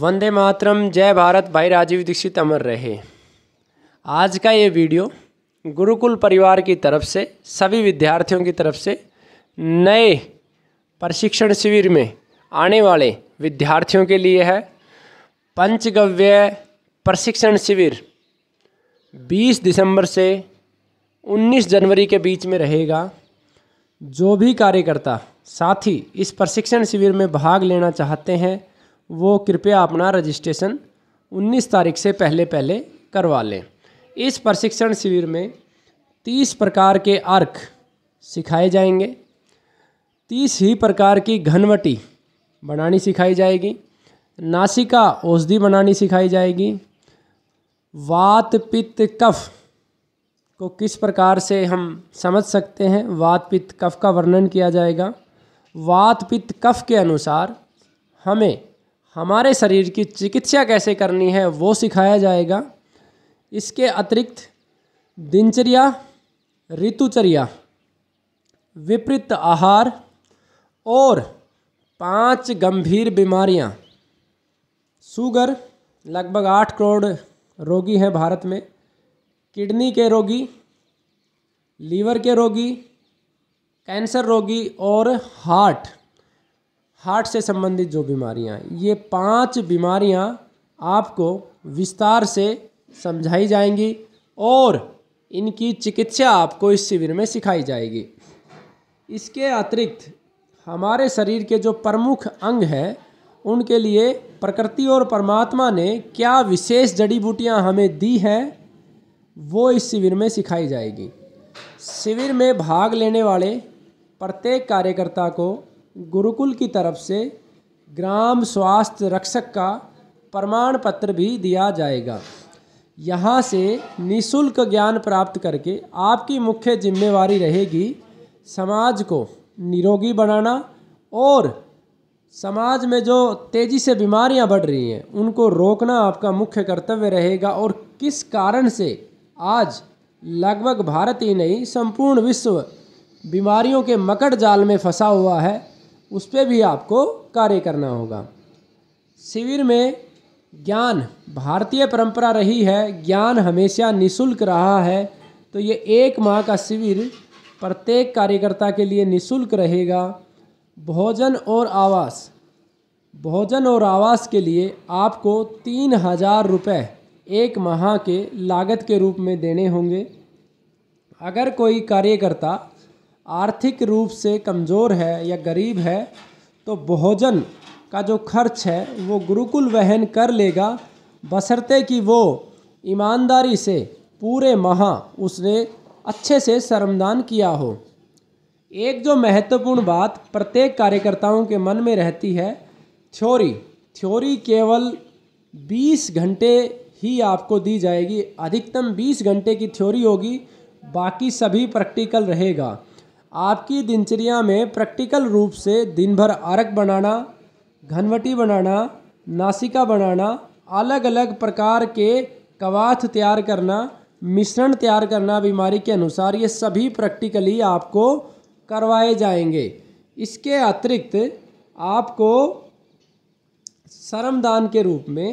वंदे मातरम जय भारत भाई राजीव दीक्षित अमर रहे आज का ये वीडियो गुरुकुल परिवार की तरफ से सभी विद्यार्थियों की तरफ से नए प्रशिक्षण शिविर में आने वाले विद्यार्थियों के लिए है पंचगव्य प्रशिक्षण शिविर 20 दिसंबर से 19 जनवरी के बीच में रहेगा जो भी कार्यकर्ता साथी इस प्रशिक्षण शिविर में भाग लेना चाहते हैं वो कृपया अपना रजिस्ट्रेशन 19 तारीख से पहले पहले करवा लें इस प्रशिक्षण शिविर में 30 प्रकार के अर्क सिखाए जाएंगे 30 ही प्रकार की घनवटी बनानी सिखाई जाएगी नासिका औषधि बनानी सिखाई जाएगी वात पित्त कफ को किस प्रकार से हम समझ सकते हैं वात पित्त कफ का वर्णन किया जाएगा वात पित्त कफ के अनुसार हमें हमारे शरीर की चिकित्सा कैसे करनी है वो सिखाया जाएगा इसके अतिरिक्त दिनचर्या ऋतुचर्या विपरीत आहार और पांच गंभीर बीमारियां शुगर लगभग आठ करोड़ रोगी हैं भारत में किडनी के रोगी लीवर के रोगी कैंसर रोगी और हार्ट हार्ट से संबंधित जो बीमारियां हैं ये पांच बीमारियां आपको विस्तार से समझाई जाएंगी और इनकी चिकित्सा आपको इस शिविर में सिखाई जाएगी इसके अतिरिक्त हमारे शरीर के जो प्रमुख अंग हैं उनके लिए प्रकृति और परमात्मा ने क्या विशेष जड़ी बूटियाँ हमें दी हैं वो इस शिविर में सिखाई जाएगी शिविर में भाग लेने वाले प्रत्येक कार्यकर्ता को गुरुकुल की तरफ से ग्राम स्वास्थ्य रक्षक का प्रमाण पत्र भी दिया जाएगा यहाँ से निशुल्क ज्ञान प्राप्त करके आपकी मुख्य जिम्मेवारी रहेगी समाज को निरोगी बनाना और समाज में जो तेज़ी से बीमारियाँ बढ़ रही हैं उनको रोकना आपका मुख्य कर्तव्य रहेगा और किस कारण से आज लगभग भारत ही नहीं संपूर्ण विश्व बीमारियों के मकड़ जाल में फंसा हुआ है उस पर भी आपको कार्य करना होगा शिविर में ज्ञान भारतीय परंपरा रही है ज्ञान हमेशा निशुल्क रहा है तो ये एक माह का शिविर प्रत्येक कार्यकर्ता के लिए निशुल्क रहेगा भोजन और आवास भोजन और आवास के लिए आपको तीन हज़ार रुपये एक माह के लागत के रूप में देने होंगे अगर कोई कार्यकर्ता आर्थिक रूप से कमज़ोर है या गरीब है तो भोजन का जो खर्च है वो गुरुकुल वहन कर लेगा बसरते कि वो ईमानदारी से पूरे माह उसने अच्छे से श्रमदान किया हो एक जो महत्वपूर्ण बात प्रत्येक कार्यकर्ताओं के मन में रहती है थ्योरी थ्योरी केवल 20 घंटे ही आपको दी जाएगी अधिकतम 20 घंटे की थ्योरी होगी बाकी सभी प्रैक्टिकल रहेगा आपकी दिनचर्या में प्रैक्टिकल रूप से दिन भर आरक बनाना घनवटी बनाना नासिका बनाना अलग अलग प्रकार के कवाथ तैयार करना मिश्रण तैयार करना बीमारी के अनुसार ये सभी प्रैक्टिकली आपको करवाए जाएंगे इसके अतिरिक्त आपको श्रमदान के रूप में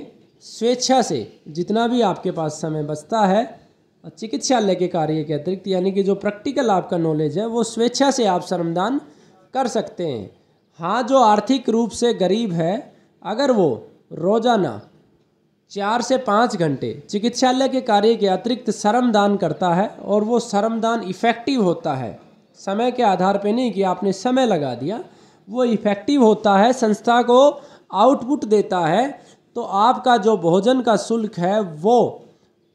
स्वेच्छा से जितना भी आपके पास समय बचता है चिकित्सालय के कार्य के अतिरिक्त यानी कि जो प्रैक्टिकल आपका नॉलेज है वो स्वेच्छा से आप श्रमदान कर सकते हैं हाँ जो आर्थिक रूप से गरीब है अगर वो रोजाना चार से पाँच घंटे चिकित्सालय के कार्य के अतिरिक्त श्रमदान करता है और वो श्रमदान इफ़ेक्टिव होता है समय के आधार पे नहीं कि आपने समय लगा दिया वो इफ़ेक्टिव होता है संस्था को आउटपुट देता है तो आपका जो भोजन का शुल्क है वो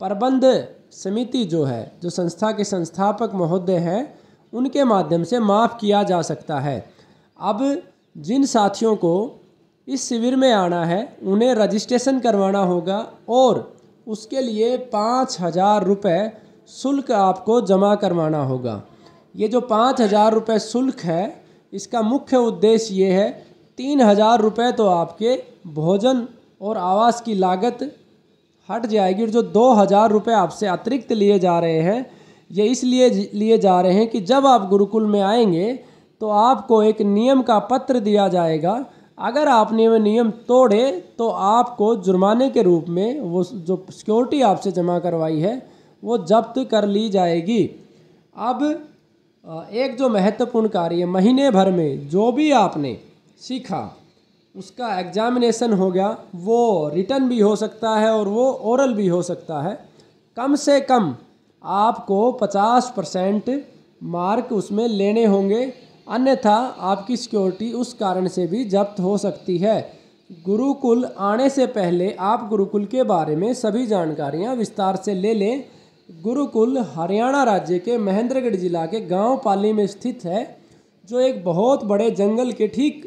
प्रबंध समिति जो है जो संस्था के संस्थापक महोदय हैं उनके माध्यम से माफ़ किया जा सकता है अब जिन साथियों को इस शिविर में आना है उन्हें रजिस्ट्रेशन करवाना होगा और उसके लिए पाँच हज़ार रुपये शुल्क आपको जमा करवाना होगा ये जो पाँच हज़ार रुपये शुल्क है इसका मुख्य उद्देश्य ये है तीन हज़ार रुपये तो आपके भोजन और आवास की लागत हट जाएगी और जो दो हज़ार रुपये आपसे अतिरिक्त लिए जा रहे हैं ये इसलिए लिए जा रहे हैं कि जब आप गुरुकुल में आएंगे तो आपको एक नियम का पत्र दिया जाएगा अगर आपने वह नियम तोड़े तो आपको जुर्माने के रूप में वो जो सिक्योरिटी आपसे जमा करवाई है वो जब्त कर ली जाएगी अब एक जो महत्वपूर्ण कार्य महीने भर में जो भी आपने सीखा उसका एग्जामिनेशन हो गया वो रिटर्न भी हो सकता है और वो ओरल भी हो सकता है कम से कम आपको 50 परसेंट मार्क उसमें लेने होंगे अन्यथा आपकी सिक्योरिटी उस कारण से भी जब्त हो सकती है गुरुकुल आने से पहले आप गुरुकुल के बारे में सभी जानकारियाँ विस्तार से ले लें गुरुकुल हरियाणा राज्य के महेंद्रगढ़ जिला के गांव पाली में स्थित है जो एक बहुत बड़े जंगल के ठीक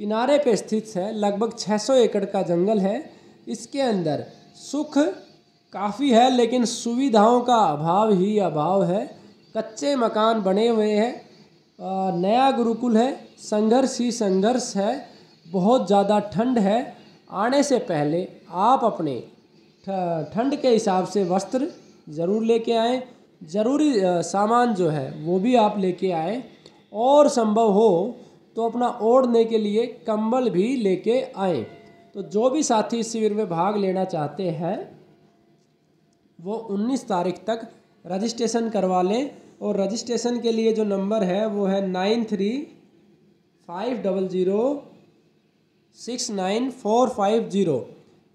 किनारे पे स्थित है लगभग 600 एकड़ का जंगल है इसके अंदर सुख काफ़ी है लेकिन सुविधाओं का अभाव ही अभाव है कच्चे मकान बने हुए हैं नया गुरुकुल है संघर्ष ही संघर्ष है बहुत ज़्यादा ठंड है आने से पहले आप अपने ठंड के हिसाब से वस्त्र ज़रूर लेके आए ज़रूरी सामान जो है वो भी आप लेके आए और संभव हो तो अपना ओढ़ने के लिए कंबल भी लेके आए तो जो भी साथी इस शिविर में भाग लेना चाहते हैं वो 19 तारीख तक रजिस्ट्रेशन करवा लें और रजिस्ट्रेशन के लिए जो नंबर है वो है nine three five double zero six nine four five zero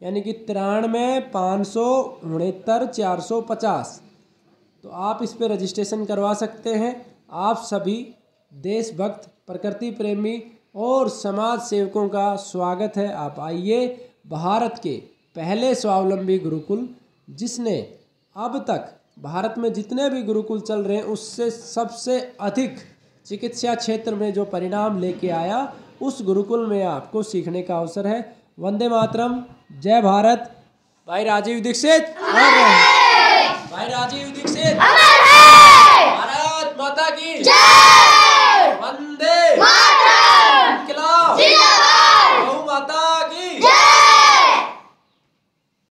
यानी कि तिरानवे पाँच सौ उनहत्तर चार सौ पचास तो आप इस पर रजिस्ट्रेशन करवा सकते हैं आप सभी देशभक्त प्रकृति प्रेमी और समाज सेवकों का स्वागत है आप आइए भारत के पहले स्वावलंबी गुरुकुल जिसने अब तक भारत में जितने भी गुरुकुल चल रहे हैं उससे सबसे अधिक चिकित्सा क्षेत्र में जो परिणाम लेके आया उस गुरुकुल में आपको सीखने का अवसर है वंदे मातरम जय भारत भाई राजीव दीक्षित भाई राजीव दीक्षित भारत माता की जय